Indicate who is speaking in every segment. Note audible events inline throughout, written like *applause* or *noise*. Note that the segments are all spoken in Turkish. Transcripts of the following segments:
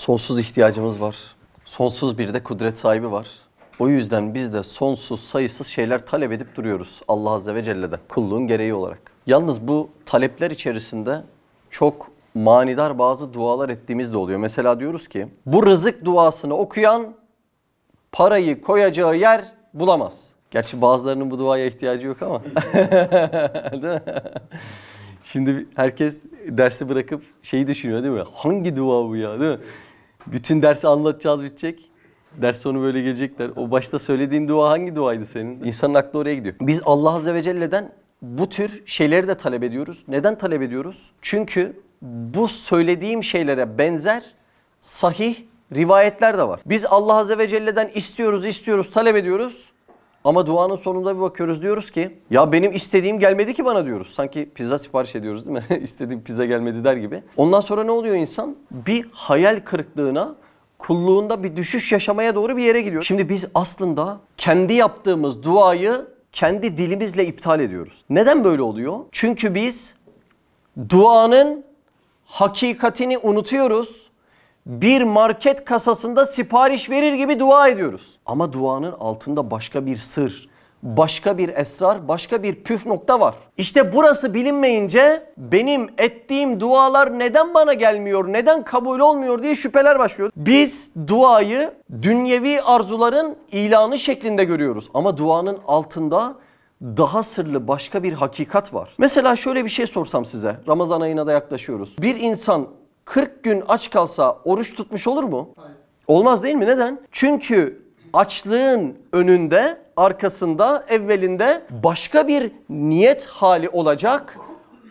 Speaker 1: sonsuz ihtiyacımız var. Sonsuz bir de kudret sahibi var. O yüzden biz de sonsuz sayısız şeyler talep edip duruyoruz Allah Azze ve Celle'de kulluğun gereği olarak. Yalnız bu talepler içerisinde çok manidar bazı dualar ettiğimiz de oluyor. Mesela diyoruz ki bu rızık duasını okuyan parayı koyacağı yer bulamaz. Gerçi bazılarının bu duaya ihtiyacı yok ama. *laughs* Şimdi herkes dersi bırakıp şeyi düşünüyor değil mi? Hangi dua bu ya değil mi? Bütün dersi anlatacağız bitecek. Ders sonu böyle gelecekler. O başta söylediğin dua hangi duaydı senin? İnsanın aklı oraya gidiyor. Biz Allah Azze ve Celle'den bu tür şeyleri de talep ediyoruz. Neden talep ediyoruz? Çünkü bu söylediğim şeylere benzer sahih rivayetler de var. Biz Allah Azze ve Celle'den istiyoruz, istiyoruz, talep ediyoruz. Ama duanın sonunda bir bakıyoruz diyoruz ki ya benim istediğim gelmedi ki bana diyoruz. Sanki pizza sipariş ediyoruz değil mi? *laughs* İstediğim pizza gelmedi der gibi. Ondan sonra ne oluyor insan? Bir hayal kırıklığına kulluğunda bir düşüş yaşamaya doğru bir yere gidiyor. Şimdi biz aslında kendi yaptığımız duayı kendi dilimizle iptal ediyoruz. Neden böyle oluyor? Çünkü biz duanın hakikatini unutuyoruz bir market kasasında sipariş verir gibi dua ediyoruz. Ama duanın altında başka bir sır, başka bir esrar, başka bir püf nokta var. İşte burası bilinmeyince benim ettiğim dualar neden bana gelmiyor, neden kabul olmuyor diye şüpheler başlıyor. Biz duayı dünyevi arzuların ilanı şeklinde görüyoruz ama duanın altında daha sırlı başka bir hakikat var. Mesela şöyle bir şey sorsam size. Ramazan ayına da yaklaşıyoruz. Bir insan 40 gün aç kalsa oruç tutmuş olur mu? Hayır. Olmaz değil mi? Neden? Çünkü açlığın önünde, arkasında, evvelinde başka bir niyet hali olacak.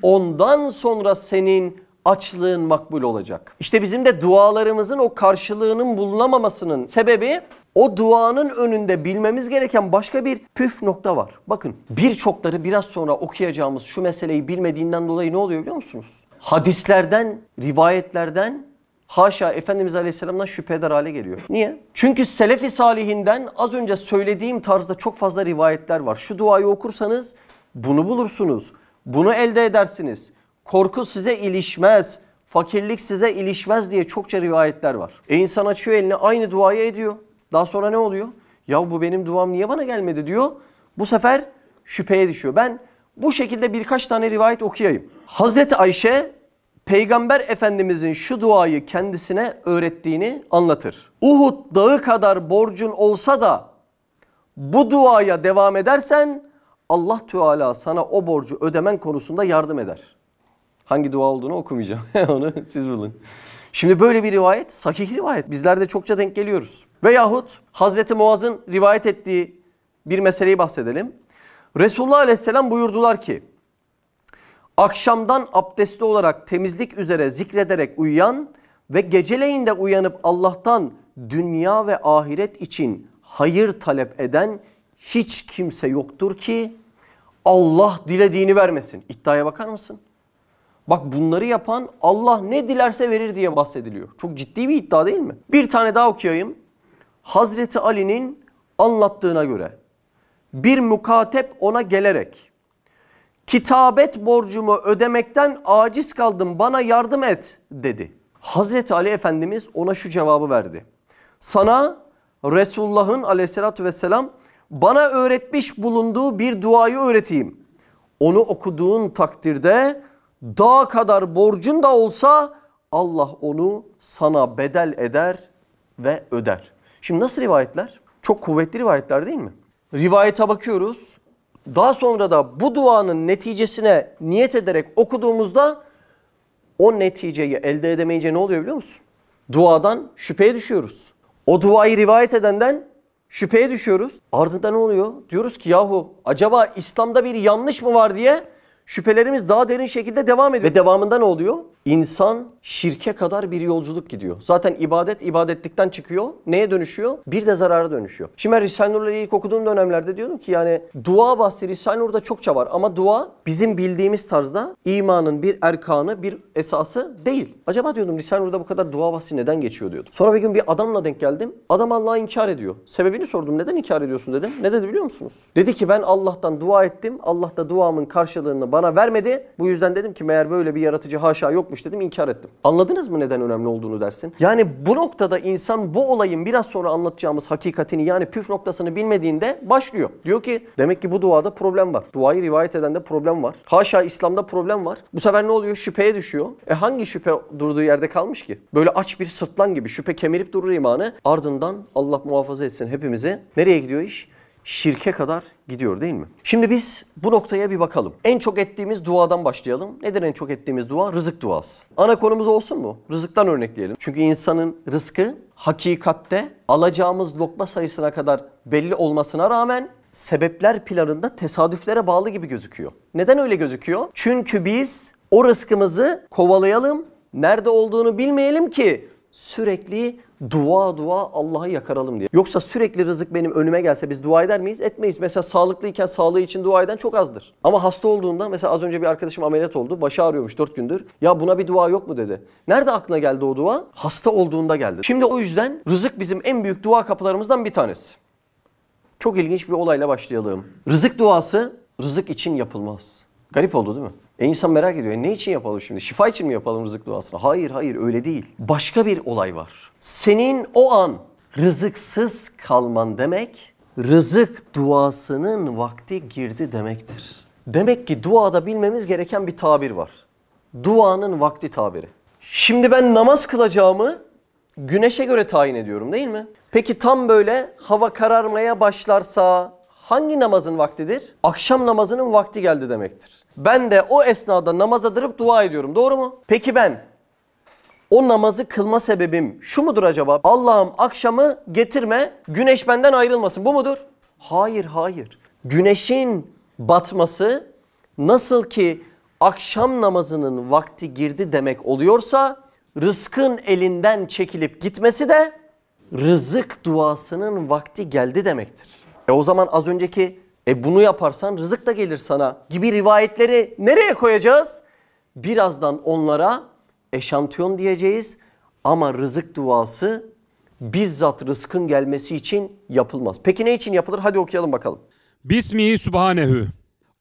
Speaker 1: Ondan sonra senin açlığın makbul olacak. İşte bizim de dualarımızın o karşılığının bulunamamasının sebebi o duanın önünde bilmemiz gereken başka bir püf nokta var. Bakın birçokları biraz sonra okuyacağımız şu meseleyi bilmediğinden dolayı ne oluyor biliyor musunuz? hadislerden, rivayetlerden haşa Efendimiz Aleyhisselam'dan şüphe eder hale geliyor. Niye? Çünkü Selefi Salihinden az önce söylediğim tarzda çok fazla rivayetler var. Şu duayı okursanız bunu bulursunuz. Bunu elde edersiniz. Korku size ilişmez. Fakirlik size ilişmez diye çokça rivayetler var. E insan açıyor elini aynı duayı ediyor. Daha sonra ne oluyor? Ya bu benim duam niye bana gelmedi diyor. Bu sefer şüpheye düşüyor. Ben bu şekilde birkaç tane rivayet okuyayım. Hazreti Ayşe Peygamber Efendimizin şu duayı kendisine öğrettiğini anlatır. Uhud dağı kadar borcun olsa da bu duaya devam edersen Allah Teala sana o borcu ödemen konusunda yardım eder. Hangi dua olduğunu okumayacağım. *laughs* Onu siz bulun. Şimdi böyle bir rivayet sahih rivayet. Bizler de çokça denk geliyoruz. Veyahut Hazreti Muaz'ın rivayet ettiği bir meseleyi bahsedelim. Resulullah Aleyhisselam buyurdular ki akşamdan abdestli olarak temizlik üzere zikrederek uyuyan ve geceleyin de uyanıp Allah'tan dünya ve ahiret için hayır talep eden hiç kimse yoktur ki Allah dilediğini vermesin. İddiaya bakar mısın? Bak bunları yapan Allah ne dilerse verir diye bahsediliyor. Çok ciddi bir iddia değil mi? Bir tane daha okuyayım. Hazreti Ali'nin anlattığına göre bir mukatep ona gelerek kitabet borcumu ödemekten aciz kaldım bana yardım et dedi. Hazreti Ali Efendimiz ona şu cevabı verdi. Sana Resulullah'ın aleyhissalatü vesselam bana öğretmiş bulunduğu bir duayı öğreteyim. Onu okuduğun takdirde dağ kadar borcun da olsa Allah onu sana bedel eder ve öder. Şimdi nasıl rivayetler? Çok kuvvetli rivayetler değil mi? Rivayete bakıyoruz. Daha sonra da bu duanın neticesine niyet ederek okuduğumuzda o neticeyi elde edemeyince ne oluyor biliyor musun? Duadan şüpheye düşüyoruz. O duayı rivayet edenden şüpheye düşüyoruz. Ardından ne oluyor? Diyoruz ki yahu acaba İslam'da bir yanlış mı var diye şüphelerimiz daha derin şekilde devam ediyor. Ve devamında ne oluyor? İnsan şirke kadar bir yolculuk gidiyor. Zaten ibadet ibadetlikten çıkıyor. Neye dönüşüyor? Bir de zarara dönüşüyor. Şimdi ben Risale Nur'la ilk okuduğum dönemlerde diyordum ki yani dua bahsi Risale Nur'da çokça var. Ama dua bizim bildiğimiz tarzda imanın bir erkanı, bir esası değil. Acaba diyordum Risale Nur'da bu kadar dua bahsi neden geçiyor diyordum. Sonra bir gün bir adamla denk geldim. Adam Allah'ı inkar ediyor. Sebebini sordum. Neden inkar ediyorsun dedim. Ne dedi biliyor musunuz? Dedi ki ben Allah'tan dua ettim. Allah da duamın karşılığını bana bana vermedi. Bu yüzden dedim ki meğer böyle bir yaratıcı haşa yokmuş dedim inkar ettim. Anladınız mı neden önemli olduğunu dersin? Yani bu noktada insan bu olayın biraz sonra anlatacağımız hakikatini yani püf noktasını bilmediğinde başlıyor. Diyor ki demek ki bu duada problem var. Duayı rivayet eden de problem var. Haşa İslam'da problem var. Bu sefer ne oluyor? Şüpheye düşüyor. E hangi şüphe durduğu yerde kalmış ki? Böyle aç bir sırtlan gibi şüphe kemirip durur imanı. Ardından Allah muhafaza etsin hepimizi. Nereye gidiyor iş? şirke kadar gidiyor değil mi? Şimdi biz bu noktaya bir bakalım. En çok ettiğimiz duadan başlayalım. Nedir en çok ettiğimiz dua? Rızık duası. Ana konumuz olsun mu? Rızıktan örnekleyelim. Çünkü insanın rızkı hakikatte alacağımız lokma sayısına kadar belli olmasına rağmen sebepler planında tesadüflere bağlı gibi gözüküyor. Neden öyle gözüküyor? Çünkü biz o rızkımızı kovalayalım, nerede olduğunu bilmeyelim ki sürekli dua dua Allah'a yakaralım diye. Yoksa sürekli rızık benim önüme gelse biz dua eder miyiz? Etmeyiz. Mesela sağlıklıyken sağlığı için dua eden çok azdır. Ama hasta olduğunda mesela az önce bir arkadaşım ameliyat oldu. Başı ağrıyormuş 4 gündür. Ya buna bir dua yok mu dedi. Nerede aklına geldi o dua? Hasta olduğunda geldi. Şimdi o yüzden rızık bizim en büyük dua kapılarımızdan bir tanesi. Çok ilginç bir olayla başlayalım. Rızık duası rızık için yapılmaz. Garip oldu değil mi? E insan merak ediyor. E ne için yapalım şimdi? Şifa için mi yapalım rızık duasını? Hayır hayır öyle değil. Başka bir olay var. Senin o an rızıksız kalman demek rızık duasının vakti girdi demektir. Demek ki duada bilmemiz gereken bir tabir var. Duanın vakti tabiri. Şimdi ben namaz kılacağımı güneşe göre tayin ediyorum değil mi? Peki tam böyle hava kararmaya başlarsa hangi namazın vaktidir? Akşam namazının vakti geldi demektir. Ben de o esnada namaza durup dua ediyorum. Doğru mu? Peki ben o namazı kılma sebebim şu mudur acaba? Allah'ım akşamı getirme, güneş benden ayrılmasın. Bu mudur? Hayır, hayır. Güneşin batması nasıl ki akşam namazının vakti girdi demek oluyorsa rızkın elinden çekilip gitmesi de rızık duasının vakti geldi demektir. E o zaman az önceki e bunu yaparsan rızık da gelir sana gibi rivayetleri nereye koyacağız? Birazdan onlara eşantiyon diyeceğiz ama rızık duası bizzat rızkın gelmesi için yapılmaz. Peki ne için yapılır? Hadi okuyalım bakalım.
Speaker 2: Bismihi Subhanehu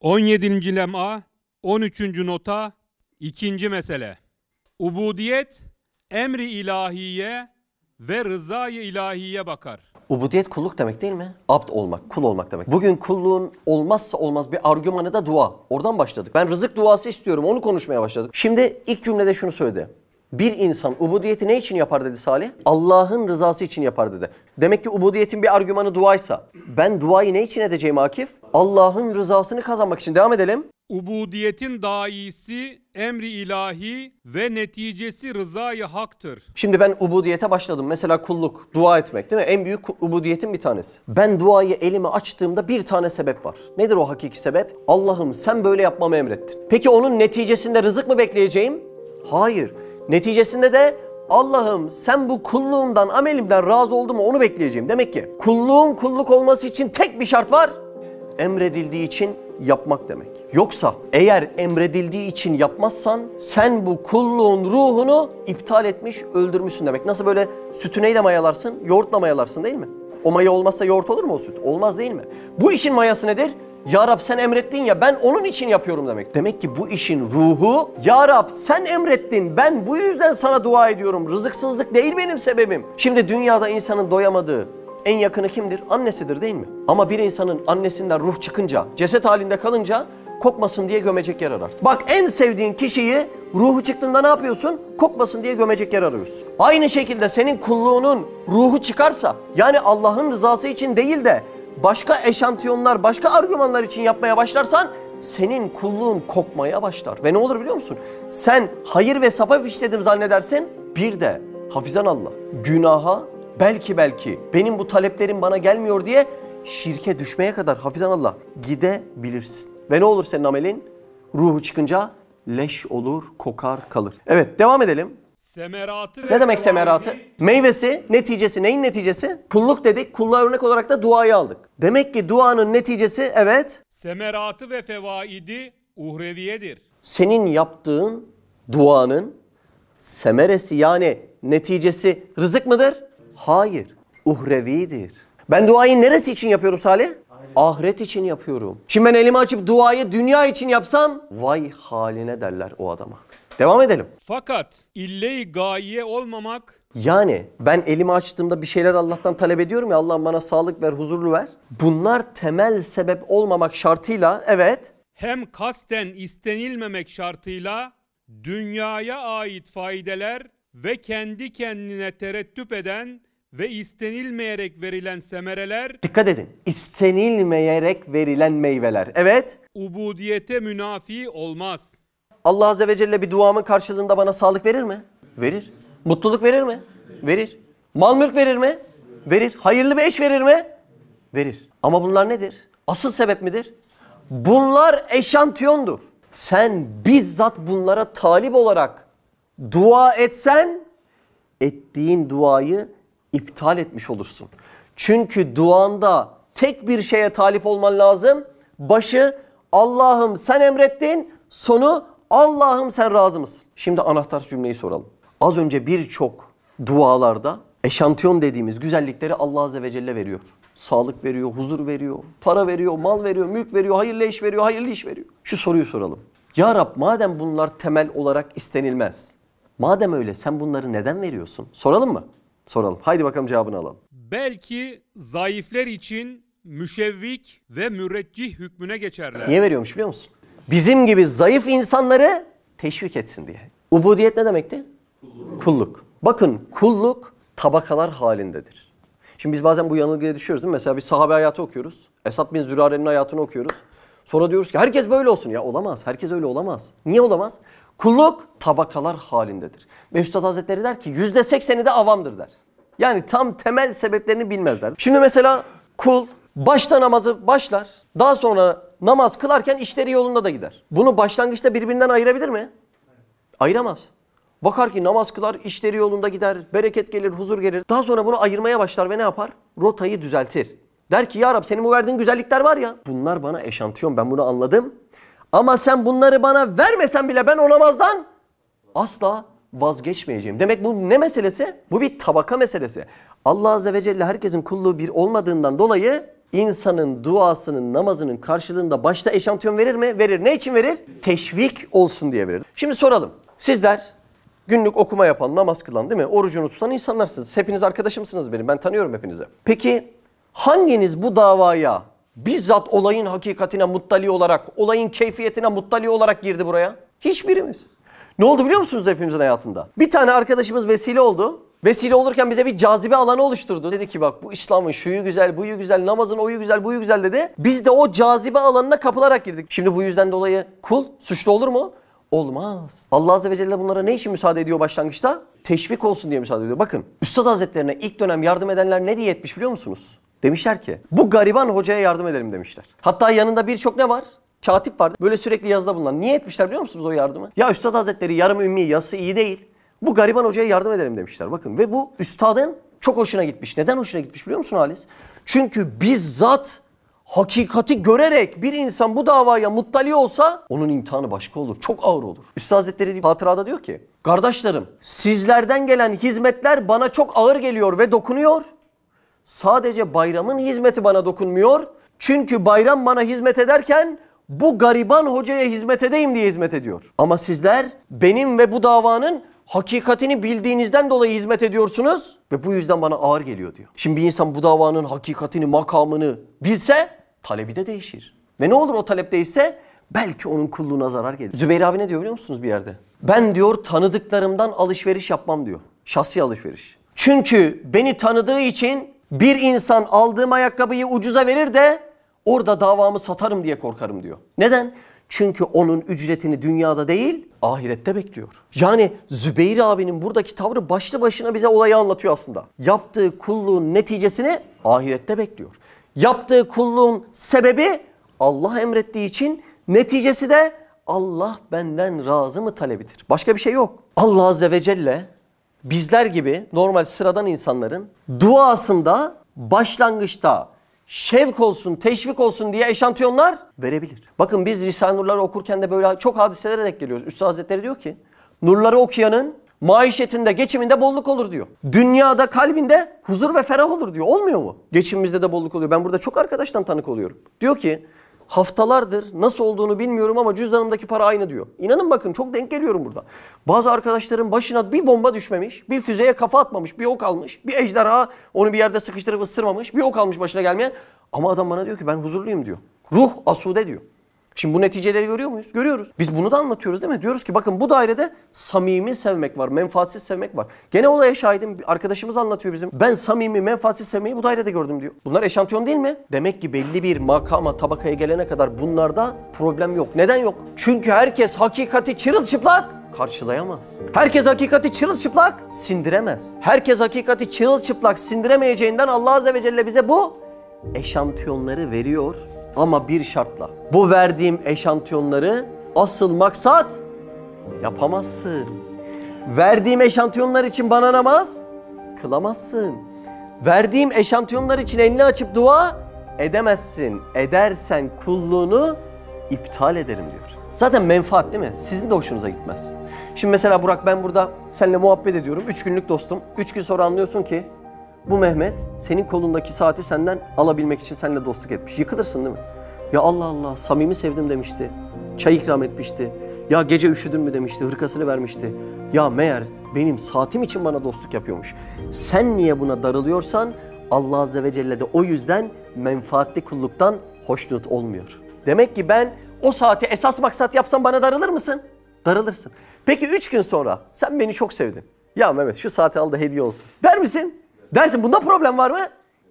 Speaker 2: 17. lem'a 13. nota 2. mesele Ubudiyet emri ilahiye ve rızayı ilahiye bakar.
Speaker 1: Ubudiyet kulluk demek değil mi? Abd olmak, kul olmak demek. Bugün kulluğun olmazsa olmaz bir argümanı da dua. Oradan başladık. Ben rızık duası istiyorum onu konuşmaya başladık. Şimdi ilk cümlede şunu söyledi. Bir insan ubudiyeti ne için yapar dedi Salih? Allah'ın rızası için yapar dedi. Demek ki ubudiyetin bir argümanı duaysa. Ben duayı ne için edeceğim Akif? Allah'ın rızasını kazanmak için. Devam edelim
Speaker 2: ubudiyetin daisi emri ilahi ve neticesi rızayı haktır.
Speaker 1: Şimdi ben ubudiyete başladım. Mesela kulluk, dua etmek değil mi? En büyük ubudiyetin bir tanesi. Ben duayı elime açtığımda bir tane sebep var. Nedir o hakiki sebep? Allah'ım sen böyle yapmamı emrettin. Peki onun neticesinde rızık mı bekleyeceğim? Hayır. Neticesinde de Allah'ım sen bu kulluğumdan, amelimden razı oldun mu onu bekleyeceğim. Demek ki kulluğun kulluk olması için tek bir şart var. Emredildiği için yapmak demek. Yoksa eğer emredildiği için yapmazsan sen bu kulluğun ruhunu iptal etmiş, öldürmüşsün demek. Nasıl böyle sütü neyle mayalarsın? Yoğurtla mayalarsın değil mi? O maya olmazsa yoğurt olur mu o süt? Olmaz değil mi? Bu işin mayası nedir? Ya Rab sen emrettin ya ben onun için yapıyorum demek. Demek ki bu işin ruhu Ya Rab sen emrettin ben bu yüzden sana dua ediyorum. Rızıksızlık değil benim sebebim. Şimdi dünyada insanın doyamadığı, en yakını kimdir? Annesidir değil mi? Ama bir insanın annesinden ruh çıkınca, ceset halinde kalınca kokmasın diye gömecek yer arar. Bak en sevdiğin kişiyi ruhu çıktığında ne yapıyorsun? Kokmasın diye gömecek yer arıyorsun. Aynı şekilde senin kulluğunun ruhu çıkarsa yani Allah'ın rızası için değil de başka eşantiyonlar, başka argümanlar için yapmaya başlarsan senin kulluğun kokmaya başlar. Ve ne olur biliyor musun? Sen hayır ve sapap işledim zannedersin. Bir de hafizan Allah günaha belki belki benim bu taleplerim bana gelmiyor diye şirke düşmeye kadar hafizan Allah gidebilirsin. Ve ne olur senin amelin? Ruhu çıkınca leş olur, kokar, kalır. Evet devam edelim.
Speaker 2: Semeratı ne demek semeratı?
Speaker 1: Meyvesi, neticesi. Neyin neticesi? Kulluk dedik. Kulluğa örnek olarak da duayı aldık. Demek ki duanın neticesi evet.
Speaker 2: Semeratı ve fevaidi uhreviyedir.
Speaker 1: Senin yaptığın duanın semeresi yani neticesi rızık mıdır? Hayır. Uhrevidir. Ben duayı neresi için yapıyorum Salih? Ahiret için yapıyorum. Şimdi ben elimi açıp duayı dünya için yapsam vay haline derler o adama. Devam edelim.
Speaker 2: Fakat ille-i gaye olmamak
Speaker 1: Yani ben elimi açtığımda bir şeyler Allah'tan talep ediyorum ya Allah'ım bana sağlık ver, huzurlu ver. Bunlar temel sebep olmamak şartıyla evet
Speaker 2: hem kasten istenilmemek şartıyla dünyaya ait faydeler ve kendi kendine terettüp eden ve istenilmeyerek
Speaker 1: verilen semereler Dikkat edin. İstenilmeyerek verilen meyveler. Evet.
Speaker 2: ubudiyete münafi olmaz. Allah
Speaker 1: Azze ve Celle bir duamın karşılığında bana sağlık verir mi? Verir. Mutluluk verir mi? Verir. Mal mülk verir mi? Verir. Hayırlı bir eş verir mi? Verir. Ama bunlar nedir? Asıl sebep midir? Bunlar eşantiyondur. Sen bizzat bunlara talip olarak dua etsen ettiğin duayı iptal etmiş olursun. Çünkü duanda tek bir şeye talip olman lazım. Başı Allah'ım sen emrettin, sonu Allah'ım sen razı mısın? Şimdi anahtar cümleyi soralım. Az önce birçok dualarda eşantiyon dediğimiz güzellikleri Allah Azze ve Celle veriyor. Sağlık veriyor, huzur veriyor, para veriyor, mal veriyor, mülk veriyor, hayırlı iş veriyor, hayırlı iş veriyor. Şu soruyu soralım. Ya Rab madem bunlar temel olarak istenilmez. Madem öyle sen bunları neden veriyorsun? Soralım mı? soralım. Haydi bakalım cevabını alalım.
Speaker 2: Belki zayıfler için müşevvik ve müreccih hükmüne geçerler. Niye veriyormuş biliyor musun?
Speaker 1: Bizim gibi zayıf insanları teşvik etsin diye. Ubudiyet ne demekti? Kulluk. kulluk. Bakın kulluk tabakalar halindedir. Şimdi biz bazen bu yanılgıya düşüyoruz değil mi? Mesela bir sahabe hayatı okuyoruz. Esad bin Zürare'nin hayatını okuyoruz. Sonra diyoruz ki herkes böyle olsun. Ya olamaz. Herkes öyle olamaz. Niye olamaz? Kulluk tabakalar halindedir. Ve Üstad Hazretleri der ki yüzde sekseni de avamdır der. Yani tam temel sebeplerini bilmezler. Şimdi mesela kul başta namazı başlar. Daha sonra namaz kılarken işleri yolunda da gider. Bunu başlangıçta birbirinden ayırabilir mi? Ayıramaz. Bakar ki namaz kılar, işleri yolunda gider, bereket gelir, huzur gelir. Daha sonra bunu ayırmaya başlar ve ne yapar? Rotayı düzeltir. Der ki ya Rab senin bu verdiğin güzellikler var ya bunlar bana eşantiyon ben bunu anladım. Ama sen bunları bana vermesen bile ben olamazdan asla vazgeçmeyeceğim. Demek bu ne meselesi? Bu bir tabaka meselesi. Allah Azze ve Celle herkesin kulluğu bir olmadığından dolayı insanın duasının, namazının karşılığında başta eşantiyon verir mi? Verir. Ne için verir? Teşvik olsun diye verir. Şimdi soralım. Sizler günlük okuma yapan, namaz kılan değil mi? Orucunu tutan insanlarsınız. Hepiniz arkadaşımsınız benim. Ben tanıyorum hepinizi. Peki hanginiz bu davaya bizzat olayın hakikatine muttali olarak, olayın keyfiyetine muttali olarak girdi buraya. Hiçbirimiz. Ne oldu biliyor musunuz hepimizin hayatında? Bir tane arkadaşımız vesile oldu. Vesile olurken bize bir cazibe alanı oluşturdu. Dedi ki bak bu İslam'ın şuyu güzel, buyu güzel, namazın oyu güzel, buyu güzel dedi. Biz de o cazibe alanına kapılarak girdik. Şimdi bu yüzden dolayı kul suçlu olur mu? Olmaz. Allah Azze ve Celle bunlara ne için müsaade ediyor başlangıçta? Teşvik olsun diye müsaade ediyor. Bakın Üstad Hazretlerine ilk dönem yardım edenler ne diye etmiş biliyor musunuz? Demişler ki bu gariban hocaya yardım edelim demişler. Hatta yanında birçok ne var? Katip vardı. Böyle sürekli yazıda bunlar. Niye etmişler biliyor musunuz o yardımı? Ya Üstad Hazretleri yarım ümmi yazısı iyi değil. Bu gariban hocaya yardım edelim demişler. Bakın ve bu üstadın çok hoşuna gitmiş. Neden hoşuna gitmiş biliyor musun Halis? Çünkü bizzat hakikati görerek bir insan bu davaya muttali olsa onun imtihanı başka olur. Çok ağır olur. Üstad Hazretleri hatırada diyor ki Kardeşlerim sizlerden gelen hizmetler bana çok ağır geliyor ve dokunuyor. Sadece bayramın hizmeti bana dokunmuyor. Çünkü bayram bana hizmet ederken bu gariban hocaya hizmet edeyim diye hizmet ediyor. Ama sizler benim ve bu davanın hakikatini bildiğinizden dolayı hizmet ediyorsunuz ve bu yüzden bana ağır geliyor diyor. Şimdi bir insan bu davanın hakikatini, makamını bilse talebi de değişir. Ve ne olur o talep değişse belki onun kulluğuna zarar gelir. Zübeyir abi ne diyor biliyor musunuz bir yerde? Ben diyor tanıdıklarımdan alışveriş yapmam diyor. Şahsi alışveriş. Çünkü beni tanıdığı için bir insan aldığım ayakkabıyı ucuza verir de orada davamı satarım diye korkarım diyor. Neden? Çünkü onun ücretini dünyada değil ahirette bekliyor. Yani Zübeyir abinin buradaki tavrı başlı başına bize olayı anlatıyor aslında. Yaptığı kulluğun neticesini ahirette bekliyor. Yaptığı kulluğun sebebi Allah emrettiği için neticesi de Allah benden razı mı talebidir. Başka bir şey yok. Allah Azze ve Celle bizler gibi normal sıradan insanların duasında başlangıçta şevk olsun, teşvik olsun diye eşantiyonlar verebilir. Bakın biz Risale Nurları okurken de böyle çok hadiselere denk geliyoruz. Üstad Hazretleri diyor ki, nurları okuyanın maişetinde, geçiminde bolluk olur diyor. Dünyada, kalbinde huzur ve ferah olur diyor. Olmuyor mu? Geçimimizde de bolluk oluyor. Ben burada çok arkadaştan tanık oluyorum. Diyor ki, haftalardır nasıl olduğunu bilmiyorum ama cüzdanımdaki para aynı diyor. İnanın bakın çok denk geliyorum burada. Bazı arkadaşların başına bir bomba düşmemiş, bir füzeye kafa atmamış, bir ok almış, bir ejderha onu bir yerde sıkıştırıp ısırmamış, bir ok almış başına gelmeyen. Ama adam bana diyor ki ben huzurluyum diyor. Ruh asude diyor. Şimdi bu neticeleri görüyor muyuz? Görüyoruz. Biz bunu da anlatıyoruz değil mi? Diyoruz ki bakın bu dairede samimi sevmek var, menfaatsiz sevmek var. Gene olaya şahidim arkadaşımız anlatıyor bizim. Ben samimi, menfaatsiz sevmeyi bu dairede gördüm diyor. Bunlar eşantiyon değil mi? Demek ki belli bir makama, tabakaya gelene kadar bunlarda problem yok. Neden yok? Çünkü herkes hakikati çırılçıplak karşılayamaz. Herkes hakikati çırılçıplak sindiremez. Herkes hakikati çırılçıplak sindiremeyeceğinden Allah Azze ve Celle bize bu eşantiyonları veriyor ama bir şartla. Bu verdiğim eşantiyonları asıl maksat yapamazsın. Verdiğim eşantiyonlar için bana namaz kılamazsın. Verdiğim eşantiyonlar için elini açıp dua edemezsin. Edersen kulluğunu iptal ederim diyor. Zaten menfaat değil mi? Sizin de hoşunuza gitmez. Şimdi mesela Burak ben burada seninle muhabbet ediyorum. Üç günlük dostum. Üç gün sonra anlıyorsun ki bu Mehmet senin kolundaki saati senden alabilmek için seninle dostluk etmiş. Yıkılırsın değil mi? Ya Allah Allah samimi sevdim demişti. Çay ikram etmişti. Ya gece üşüdün mü demişti. Hırkasını vermişti. Ya meğer benim saatim için bana dostluk yapıyormuş. Sen niye buna darılıyorsan Allah Azze ve Celle de o yüzden menfaatli kulluktan hoşnut olmuyor. Demek ki ben o saati esas maksat yapsam bana darılır mısın? Darılırsın. Peki üç gün sonra sen beni çok sevdin. Ya Mehmet şu saati al da hediye olsun. Der misin? Dersin bunda problem var mı?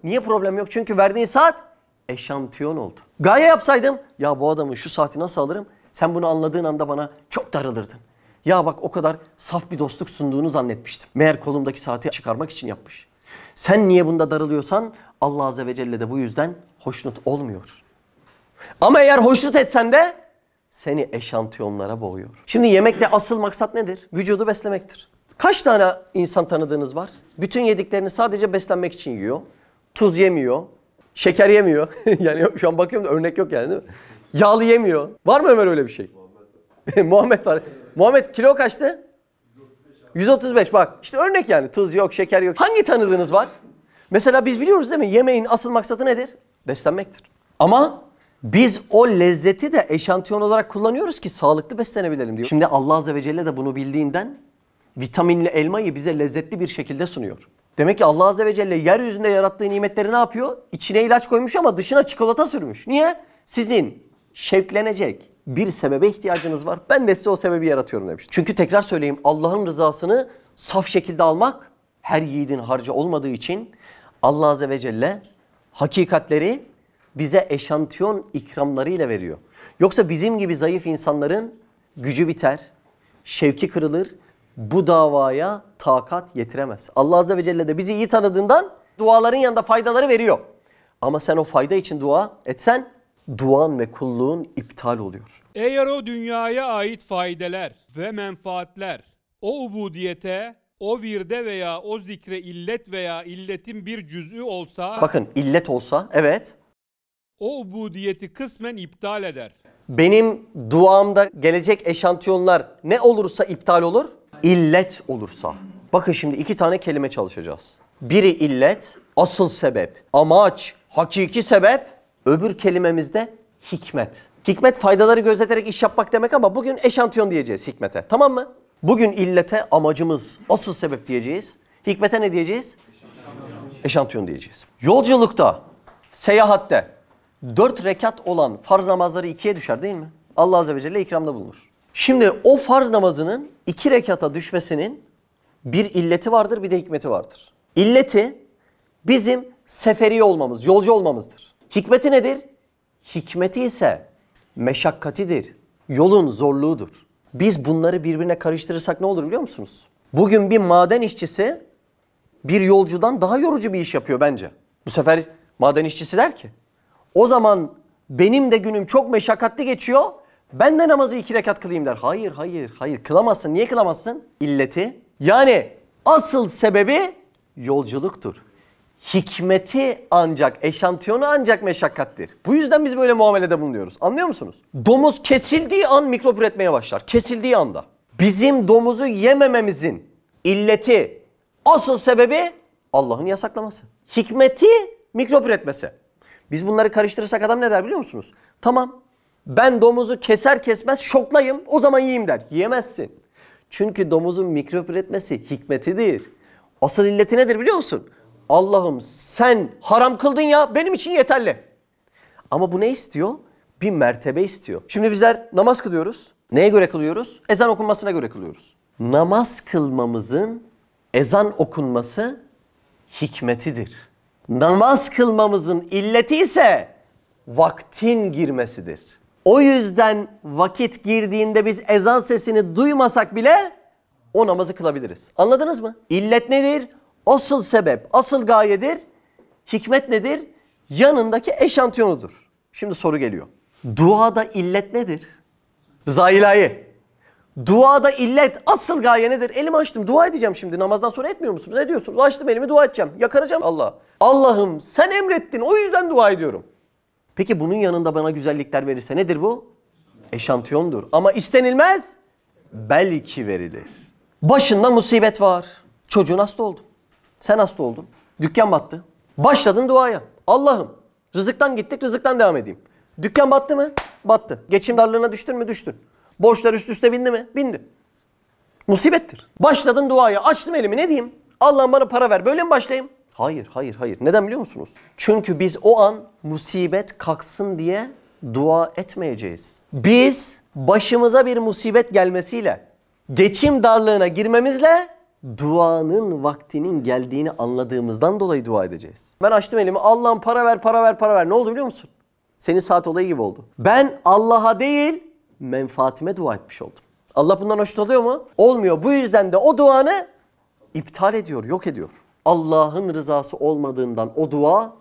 Speaker 1: Niye problem yok? Çünkü verdiğin saat eşantiyon oldu. Gaye yapsaydım ya bu adamın şu saati nasıl alırım? Sen bunu anladığın anda bana çok darılırdın. Ya bak o kadar saf bir dostluk sunduğunu zannetmiştim. Meğer kolumdaki saati çıkarmak için yapmış. Sen niye bunda darılıyorsan Allah Azze ve Celle de bu yüzden hoşnut olmuyor. Ama eğer hoşnut etsen de seni eşantiyonlara boğuyor. Şimdi yemekte asıl maksat nedir? Vücudu beslemektir. Kaç tane insan tanıdığınız var? Bütün yediklerini sadece beslenmek için yiyor. Tuz yemiyor. Şeker yemiyor. *laughs* yani şu an bakıyorum da örnek yok yani değil mi? Yağlı yemiyor. Var mı Ömer öyle bir şey? Muhammed var. *laughs* Muhammed kilo kaçtı? 135 bak işte örnek yani tuz yok şeker yok. Hangi tanıdığınız var? Mesela biz biliyoruz değil mi yemeğin asıl maksatı nedir? Beslenmektir. Ama biz o lezzeti de eşantiyon olarak kullanıyoruz ki sağlıklı beslenebilelim diyor. Şimdi Allah Azze ve Celle de bunu bildiğinden vitaminli elmayı bize lezzetli bir şekilde sunuyor. Demek ki Allah Azze ve Celle yeryüzünde yarattığı nimetleri ne yapıyor? İçine ilaç koymuş ama dışına çikolata sürmüş. Niye? Sizin şevklenecek bir sebebe ihtiyacınız var. Ben de size o sebebi yaratıyorum demiş. Çünkü tekrar söyleyeyim Allah'ın rızasını saf şekilde almak her yiğidin harcı olmadığı için Allah Azze ve Celle hakikatleri bize eşantiyon ikramlarıyla veriyor. Yoksa bizim gibi zayıf insanların gücü biter, şevki kırılır bu davaya takat yetiremez. Allah Azze ve Celle de bizi iyi tanıdığından duaların yanında faydaları veriyor. Ama sen o fayda için dua etsen duan ve kulluğun iptal oluyor.
Speaker 2: Eğer o dünyaya ait faydeler ve menfaatler o ubudiyete, o virde veya o zikre illet veya illetin bir cüz'ü olsa...
Speaker 1: Bakın illet olsa evet.
Speaker 2: O ubudiyeti kısmen iptal eder.
Speaker 1: Benim duamda gelecek eşantiyonlar ne olursa iptal olur illet olursa. Bakın şimdi iki tane kelime çalışacağız. Biri illet, asıl sebep, amaç, hakiki sebep. Öbür kelimemizde hikmet. Hikmet faydaları gözeterek iş yapmak demek ama bugün eşantiyon diyeceğiz hikmete. Tamam mı? Bugün illete amacımız, asıl sebep diyeceğiz. Hikmete ne diyeceğiz? Eşantiyon diyeceğiz. Yolculukta, seyahatte dört rekat olan farz namazları ikiye düşer değil mi? Allah Azze ve Celle ikramda bulunur. Şimdi o farz namazının iki rekata düşmesinin bir illeti vardır bir de hikmeti vardır. İlleti bizim seferi olmamız, yolcu olmamızdır. Hikmeti nedir? Hikmeti ise meşakkatidir. Yolun zorluğudur. Biz bunları birbirine karıştırırsak ne olur biliyor musunuz? Bugün bir maden işçisi bir yolcudan daha yorucu bir iş yapıyor bence. Bu sefer maden işçisi der ki o zaman benim de günüm çok meşakkatli geçiyor ben de namazı iki rekat kılayım der. Hayır, hayır, hayır. Kılamazsın. Niye kılamazsın? İlleti. Yani asıl sebebi yolculuktur. Hikmeti ancak, eşantiyonu ancak meşakkattir. Bu yüzden biz böyle muamelede bulunuyoruz. Anlıyor musunuz? Domuz kesildiği an mikrop üretmeye başlar. Kesildiği anda. Bizim domuzu yemememizin illeti, asıl sebebi Allah'ın yasaklaması. Hikmeti mikrop üretmesi. Biz bunları karıştırırsak adam ne der biliyor musunuz? Tamam ben domuzu keser kesmez şoklayım o zaman yiyeyim der. Yiyemezsin. Çünkü domuzun mikrop üretmesi hikmetidir. Asıl illeti nedir biliyor musun? Allah'ım sen haram kıldın ya benim için yeterli. Ama bu ne istiyor? Bir mertebe istiyor. Şimdi bizler namaz kılıyoruz. Neye göre kılıyoruz? Ezan okunmasına göre kılıyoruz. Namaz kılmamızın ezan okunması hikmetidir. Namaz kılmamızın illeti ise vaktin girmesidir. O yüzden vakit girdiğinde biz ezan sesini duymasak bile o namazı kılabiliriz. Anladınız mı? İllet nedir? Asıl sebep, asıl gayedir. Hikmet nedir? Yanındaki eşantiyonudur. Şimdi soru geliyor. Duada illet nedir? Rıza ilahi. Duada illet, asıl gaye nedir? Elimi açtım, dua edeceğim şimdi. Namazdan sonra etmiyor musunuz? Ediyorsunuz. Açtım elimi, dua edeceğim. Yakaracağım Allah. Allah'ım sen emrettin, o yüzden dua ediyorum. Peki bunun yanında bana güzellikler verirse nedir bu? Eşantiyondur. Ama istenilmez belki verilir. Başında musibet var. Çocuğun hasta oldu. Sen hasta oldun. Dükkan battı. Başladın duaya. Allah'ım rızıktan gittik rızıktan devam edeyim. Dükkan battı mı? Battı. Geçim darlığına düştün mü? Düştün. Borçlar üst üste bindi mi? Bindi. Musibettir. Başladın duaya. Açtım elimi ne diyeyim? Allah'ım bana para ver. Böyle mi başlayayım? Hayır, hayır, hayır. Neden biliyor musunuz? Çünkü biz o an musibet kalksın diye dua etmeyeceğiz. Biz başımıza bir musibet gelmesiyle, geçim darlığına girmemizle duanın vaktinin geldiğini anladığımızdan dolayı dua edeceğiz. Ben açtım elimi Allah'ım para ver, para ver, para ver. Ne oldu biliyor musun? Senin saat olayı gibi oldu. Ben Allah'a değil menfaatime dua etmiş oldum. Allah bundan hoşnut oluyor mu? Olmuyor. Bu yüzden de o duanı iptal ediyor, yok ediyor. Allah'ın rızası olmadığından o dua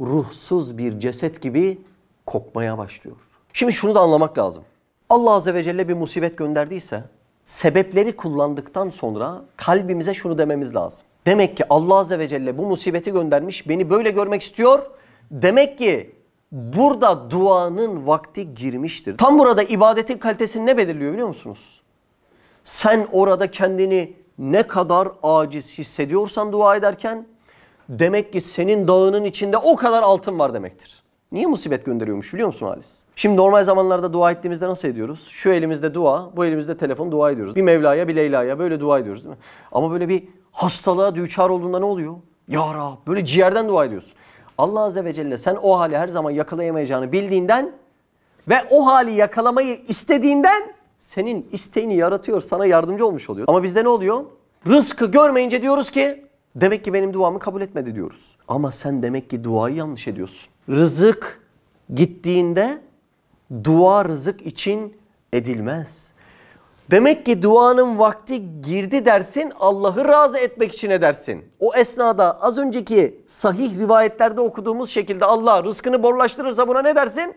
Speaker 1: ruhsuz bir ceset gibi kokmaya başlıyor. Şimdi şunu da anlamak lazım. Allah Azze ve Celle bir musibet gönderdiyse sebepleri kullandıktan sonra kalbimize şunu dememiz lazım. Demek ki Allah Azze ve Celle bu musibeti göndermiş, beni böyle görmek istiyor. Demek ki burada duanın vakti girmiştir. Tam burada ibadetin kalitesini ne belirliyor biliyor musunuz? Sen orada kendini ne kadar aciz hissediyorsan dua ederken demek ki senin dağının içinde o kadar altın var demektir. Niye musibet gönderiyormuş biliyor musun Halis? Şimdi normal zamanlarda dua ettiğimizde nasıl ediyoruz? Şu elimizde dua, bu elimizde telefon dua ediyoruz. Bir Mevla'ya, bir Leyla'ya böyle dua ediyoruz değil mi? Ama böyle bir hastalığa düçar olduğunda ne oluyor? Ya Rab böyle ciğerden dua ediyorsun. Allah Azze ve Celle sen o hali her zaman yakalayamayacağını bildiğinden ve o hali yakalamayı istediğinden senin isteğini yaratıyor, sana yardımcı olmuş oluyor. Ama bizde ne oluyor? Rızkı görmeyince diyoruz ki demek ki benim duamı kabul etmedi diyoruz. Ama sen demek ki duayı yanlış ediyorsun. Rızık gittiğinde dua rızık için edilmez. Demek ki duanın vakti girdi dersin, Allah'ı razı etmek için edersin. O esnada az önceki sahih rivayetlerde okuduğumuz şekilde Allah rızkını borlaştırırsa buna ne dersin?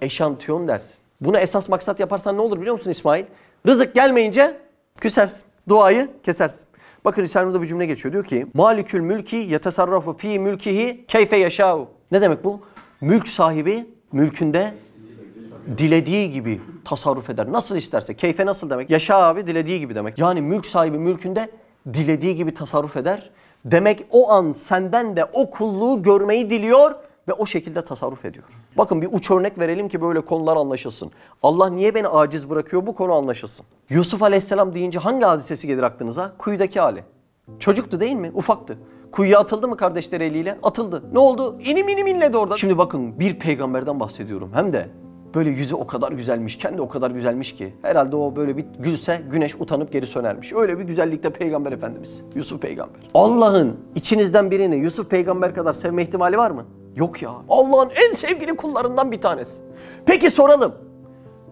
Speaker 1: Eşantiyon dersin. Buna esas maksat yaparsan ne olur biliyor musun İsmail? Rızık gelmeyince küsersin. Duayı kesersin. Bakın Risale'de bir cümle geçiyor. Diyor ki Malikül mülki yetesarrafu fi mülkihi keyfe yaşavu. Ne demek bu? Mülk sahibi mülkünde dilediği gibi tasarruf eder. Nasıl isterse. Keyfe nasıl demek? Yaşa abi dilediği gibi demek. Yani mülk sahibi mülkünde dilediği gibi tasarruf eder. Demek o an senden de o kulluğu görmeyi diliyor ve o şekilde tasarruf ediyor. Bakın bir uç örnek verelim ki böyle konular anlaşılsın. Allah niye beni aciz bırakıyor bu konu anlaşılsın. Yusuf aleyhisselam deyince hangi hadisesi gelir aklınıza? Kuyudaki hali. Çocuktu değil mi? Ufaktı. Kuyuya atıldı mı kardeşler eliyle? Atıldı. Ne oldu? İnim inim inledi orada. Şimdi bakın bir peygamberden bahsediyorum hem de böyle yüzü o kadar güzelmiş, kendi o kadar güzelmiş ki. Herhalde o böyle bir gülse güneş utanıp geri sönermiş. Öyle bir güzellikte peygamber efendimiz, Yusuf peygamber. Allah'ın içinizden birini Yusuf peygamber kadar sevme ihtimali var mı? Yok ya. Allah'ın en sevgili kullarından bir tanesi. Peki soralım.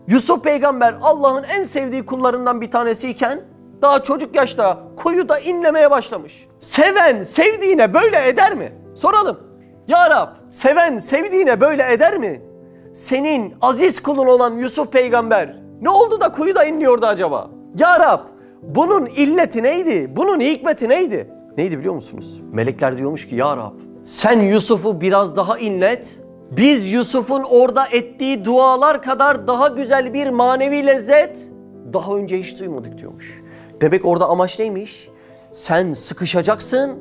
Speaker 1: Yusuf peygamber Allah'ın en sevdiği kullarından bir tanesiyken daha çocuk yaşta kuyuda inlemeye başlamış. Seven sevdiğine böyle eder mi? Soralım. Ya Rab seven sevdiğine böyle eder mi? Senin aziz kulun olan Yusuf peygamber ne oldu da kuyuda inliyordu acaba? Ya Rab bunun illeti neydi? Bunun hikmeti neydi? Neydi biliyor musunuz? Melekler diyormuş ki ya Rab sen Yusuf'u biraz daha inlet. Biz Yusuf'un orada ettiği dualar kadar daha güzel bir manevi lezzet daha önce hiç duymadık diyormuş. Demek orada amaç neymiş? Sen sıkışacaksın,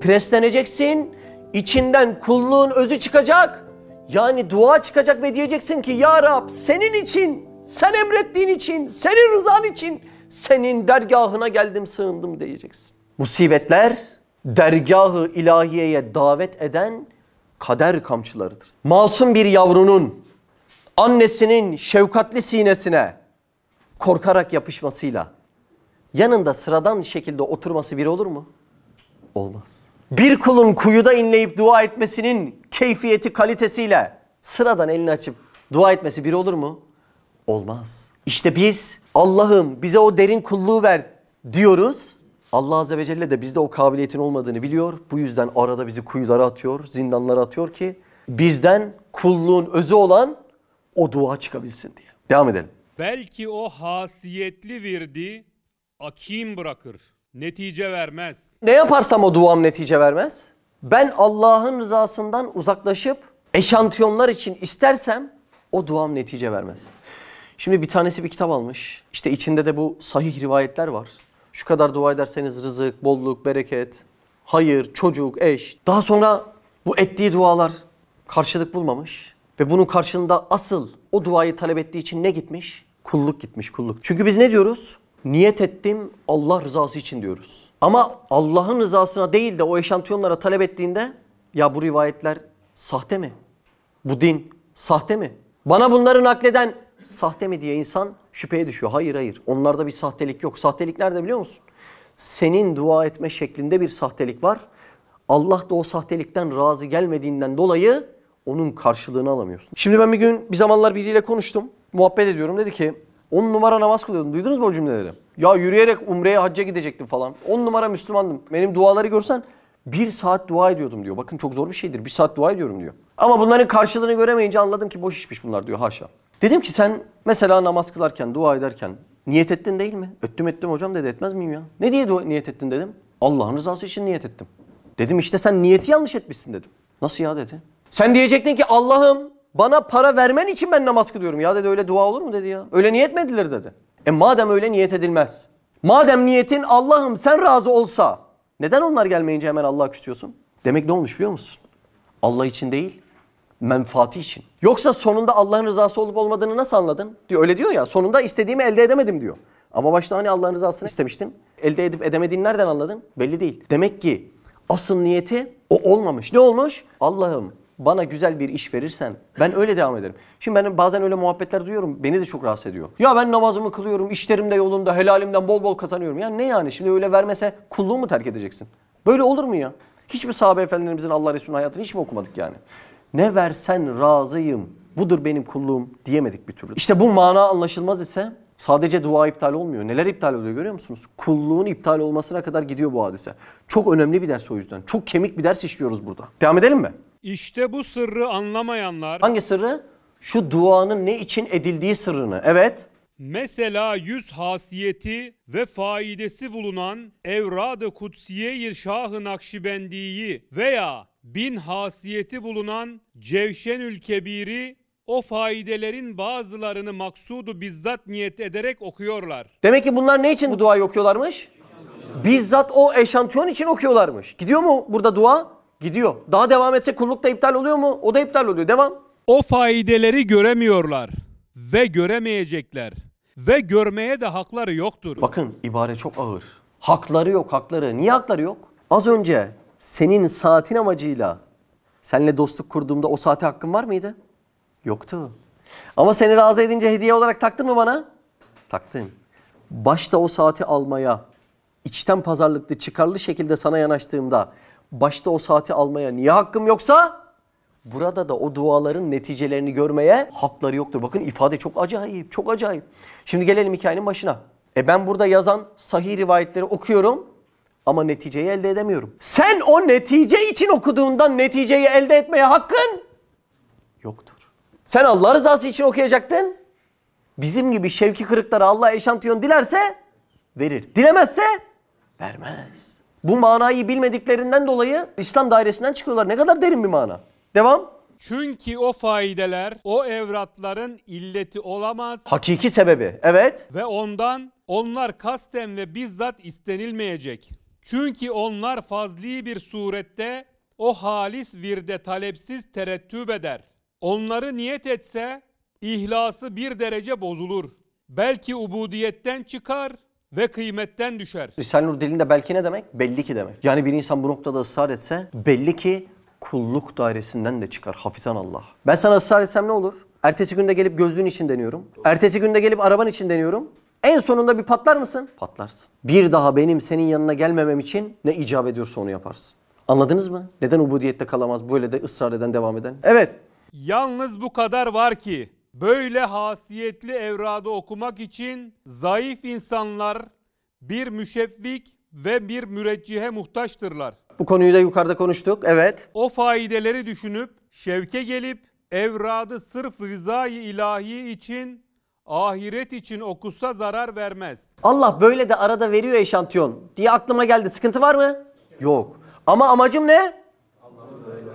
Speaker 1: presleneceksin, içinden kulluğun özü çıkacak. Yani dua çıkacak ve diyeceksin ki Ya Rab senin için, sen emrettiğin için, senin rızan için senin dergahına geldim sığındım diyeceksin. Musibetler dergahı ilahiyeye davet eden kader kamçılarıdır. Masum bir yavrunun annesinin şefkatli sinesine korkarak yapışmasıyla yanında sıradan şekilde oturması bir olur mu? Olmaz. Bir kulun kuyuda inleyip dua etmesinin keyfiyeti kalitesiyle sıradan elini açıp dua etmesi bir olur mu? Olmaz. İşte biz Allah'ım bize o derin kulluğu ver diyoruz. Allah Azze ve Celle de bizde o kabiliyetin olmadığını biliyor. Bu yüzden arada bizi kuyulara atıyor, zindanlara atıyor ki bizden kulluğun özü olan o dua çıkabilsin diye. Devam edelim.
Speaker 2: Belki o hasiyetli virdi akim bırakır. Netice vermez.
Speaker 1: Ne yaparsam o duam netice vermez. Ben Allah'ın rızasından uzaklaşıp eşantiyonlar için istersem o duam netice vermez. Şimdi bir tanesi bir kitap almış. İşte içinde de bu sahih rivayetler var. Şu kadar dua ederseniz rızık, bolluk, bereket, hayır, çocuk, eş. Daha sonra bu ettiği dualar karşılık bulmamış ve bunun karşılığında asıl o duayı talep ettiği için ne gitmiş? Kulluk gitmiş, kulluk. Çünkü biz ne diyoruz? Niyet ettim Allah rızası için diyoruz. Ama Allah'ın rızasına değil de o eşantiyonlara talep ettiğinde ya bu rivayetler sahte mi? Bu din sahte mi? Bana bunları nakleden sahte mi diye insan şüpheye düşüyor. Hayır hayır onlarda bir sahtelik yok. Sahtelik nerede biliyor musun? Senin dua etme şeklinde bir sahtelik var. Allah da o sahtelikten razı gelmediğinden dolayı onun karşılığını alamıyorsun. Şimdi ben bir gün bir zamanlar biriyle konuştum. Muhabbet ediyorum. Dedi ki 10 numara namaz kılıyordum. Duydunuz mu o cümleleri? Ya yürüyerek umreye hacca gidecektim falan. 10 numara Müslümandım. Benim duaları görsen bir saat dua ediyordum diyor. Bakın çok zor bir şeydir. Bir saat dua ediyorum diyor. Ama bunların karşılığını göremeyince anladım ki boş işmiş bunlar diyor haşa. Dedim ki sen mesela namaz kılarken, dua ederken niyet ettin değil mi? Öttüm ettim hocam dedi etmez miyim ya? Ne diye dua, niyet ettin dedim. Allah'ın rızası için niyet ettim. Dedim işte sen niyeti yanlış etmişsin dedim. Nasıl ya dedi. Sen diyecektin ki Allah'ım bana para vermen için ben namaz kılıyorum. Ya dedi öyle dua olur mu dedi ya. Öyle niyet mi edilir dedi. E madem öyle niyet edilmez. Madem niyetin Allah'ım sen razı olsa neden onlar gelmeyince hemen Allah küsüyorsun? Demek ne olmuş biliyor musun? Allah için değil menfaati için. Yoksa sonunda Allah'ın rızası olup olmadığını nasıl anladın? Diyor öyle diyor ya. Sonunda istediğimi elde edemedim diyor. Ama başta hani Allah'ın rızasını istemiştin. Elde edip edemediğini nereden anladın? Belli değil. Demek ki asıl niyeti o olmamış. Ne olmuş? Allah'ım bana güzel bir iş verirsen ben öyle devam ederim. Şimdi ben bazen öyle muhabbetler duyuyorum. Beni de çok rahatsız ediyor. Ya ben namazımı kılıyorum, işlerim de yolunda, helalimden bol bol kazanıyorum. Ya ne yani şimdi öyle vermese kulluğu mu terk edeceksin? Böyle olur mu ya? Hiçbir sahabe efendilerimizin Allah Resulü'nün hayatını hiç mi okumadık yani? Ne versen razıyım. Budur benim kulluğum diyemedik bir türlü. İşte bu mana anlaşılmaz ise sadece dua iptal olmuyor. Neler iptal oluyor görüyor musunuz? Kulluğun iptal olmasına kadar gidiyor bu hadise. Çok önemli bir ders o yüzden. Çok kemik bir ders işliyoruz burada. Devam edelim mi?
Speaker 2: İşte bu sırrı anlamayanlar... Hangi sırrı? Şu duanın ne için edildiği sırrını. Evet. Mesela yüz hasiyeti ve faidesi bulunan Evrad-ı Kutsiye-i Şah-ı Nakşibendi'yi veya bin hasiyeti bulunan cevşen Kebir'i o faidelerin bazılarını maksudu bizzat niyet ederek okuyorlar.
Speaker 1: Demek ki bunlar ne için bu duayı okuyorlarmış? Bizzat o eşantiyon için okuyorlarmış. Gidiyor mu burada dua?
Speaker 2: Gidiyor. Daha devam etse kulluk da iptal oluyor mu? O da iptal oluyor. Devam. O faideleri göremiyorlar ve göremeyecekler ve görmeye de hakları yoktur. Bakın ibare çok ağır. Hakları yok hakları. Niye hakları yok? Az önce senin
Speaker 1: saatin amacıyla seninle dostluk kurduğumda o saate hakkım var mıydı? Yoktu. Ama seni razı edince hediye olarak taktın mı bana? Taktın. Başta o saati almaya, içten pazarlıklı, çıkarlı şekilde sana yanaştığımda başta o saati almaya niye hakkım yoksa? Burada da o duaların neticelerini görmeye hakları yoktur. Bakın ifade çok acayip, çok acayip. Şimdi gelelim hikayenin başına. E ben burada yazan sahih rivayetleri okuyorum ama neticeyi elde edemiyorum. Sen o netice için okuduğundan neticeyi elde etmeye hakkın yoktur. Sen Allah rızası için okuyacaktın. Bizim gibi şevki kırıkları Allah eşantiyon dilerse verir. Dilemezse
Speaker 2: vermez.
Speaker 1: Bu manayı bilmediklerinden dolayı İslam dairesinden çıkıyorlar. Ne kadar derin bir mana.
Speaker 2: Devam. Çünkü o faideler o evratların illeti olamaz. Hakiki sebebi. Evet. Ve ondan onlar kasten ve bizzat istenilmeyecek. Çünkü onlar fazli bir surette o halis virde talepsiz terettüp eder. Onları niyet etse ihlası bir derece bozulur. Belki ubudiyetten çıkar ve kıymetten düşer.
Speaker 1: Risale-i Nur dilinde belki ne demek? Belli ki demek. Yani bir insan bu noktada ısrar etse belli ki kulluk dairesinden de çıkar hafizan Allah. Ben sana ısrar etsem ne olur? Ertesi günde gelip gözlüğün için deniyorum. Ertesi günde gelip araban için deniyorum. En sonunda bir patlar mısın? Patlarsın. Bir daha benim senin yanına gelmemem için ne icap ediyorsa onu yaparsın. Anladınız mı? Neden ubudiyette kalamaz böyle de ısrar eden devam eden? Evet.
Speaker 2: Yalnız bu kadar var ki böyle hasiyetli evradı okumak için zayıf insanlar bir müşeffik ve bir müreccihe muhtaçtırlar.
Speaker 1: Bu konuyu da yukarıda konuştuk. Evet.
Speaker 2: O faideleri düşünüp şevke gelip evradı sırf rızayı ilahi için ahiret için okusa zarar vermez.
Speaker 1: Allah böyle de arada veriyor eşantiyon diye aklıma geldi. Sıkıntı var mı? Yok. Ama amacım ne?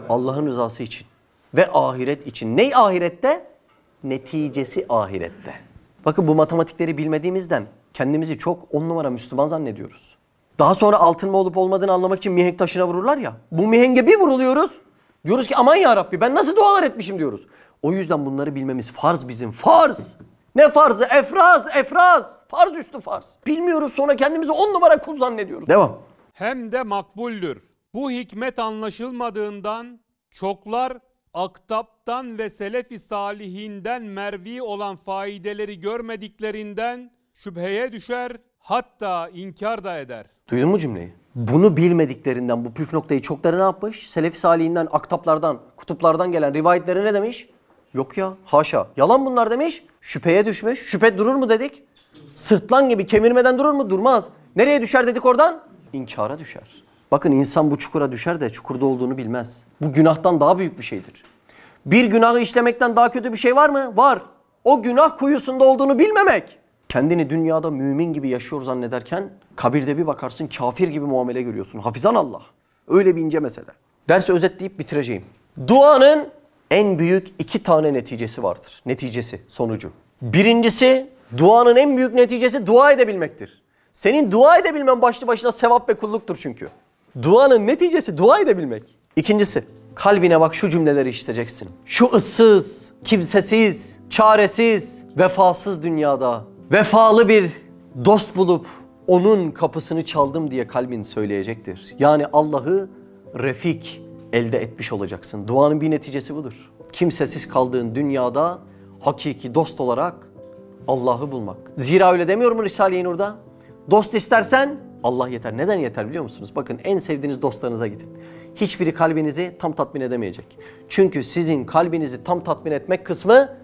Speaker 1: Allah'ın rızası için ve ahiret için. Ney ahirette? Neticesi ahirette. Bakın bu matematikleri bilmediğimizden kendimizi çok on numara Müslüman zannediyoruz. Daha sonra altın mı olup olmadığını anlamak için mihenk taşına vururlar ya. Bu mihenge bir vuruluyoruz. Diyoruz ki aman ya Rabbi ben nasıl dualar etmişim diyoruz. O yüzden bunları bilmemiz farz bizim farz. Ne farzı? Efraz, efraz. Farz üstü farz. Bilmiyoruz
Speaker 2: sonra kendimizi on numara kul zannediyoruz. Devam. Hem de makbuldür. Bu hikmet anlaşılmadığından çoklar aktaptan ve selefi salihinden mervi olan faideleri görmediklerinden
Speaker 1: şüpheye düşer hatta inkar da eder. Duydun mu cümleyi? Bunu bilmediklerinden bu püf noktayı çokları ne yapmış? Selefi salihinden, aktaplardan, kutuplardan gelen rivayetlere ne demiş? Yok ya haşa. Yalan bunlar demiş. Şüpheye düşmüş. Şüphe durur mu dedik? Sırtlan gibi kemirmeden durur mu? Durmaz. Nereye düşer dedik oradan? İnkara düşer. Bakın insan bu çukura düşer de çukurda olduğunu bilmez. Bu günahtan daha büyük bir şeydir. Bir günahı işlemekten daha kötü bir şey var mı? Var. O günah kuyusunda olduğunu bilmemek. Kendini dünyada mümin gibi yaşıyor zannederken kabirde bir bakarsın kafir gibi muamele görüyorsun. Hafizan Allah. Öyle bir ince mesele. Dersi özetleyip bitireceğim. Duanın en büyük iki tane neticesi vardır. Neticesi, sonucu. Birincisi duanın en büyük neticesi dua edebilmektir. Senin dua edebilmen başlı başına sevap ve kulluktur çünkü. Duanın neticesi dua edebilmek. İkincisi kalbine bak şu cümleleri işiteceksin. Şu ıssız, kimsesiz, çaresiz, vefasız dünyada vefalı bir dost bulup onun kapısını çaldım diye kalbin söyleyecektir. Yani Allah'ı refik, elde etmiş olacaksın. Duanın bir neticesi budur. Kimsesiz kaldığın dünyada hakiki dost olarak Allah'ı bulmak. Zira öyle demiyor mu Risale-i Nur'da? Dost istersen Allah yeter. Neden yeter biliyor musunuz? Bakın en sevdiğiniz dostlarınıza gidin. Hiçbiri kalbinizi tam tatmin edemeyecek. Çünkü sizin kalbinizi tam tatmin etmek kısmı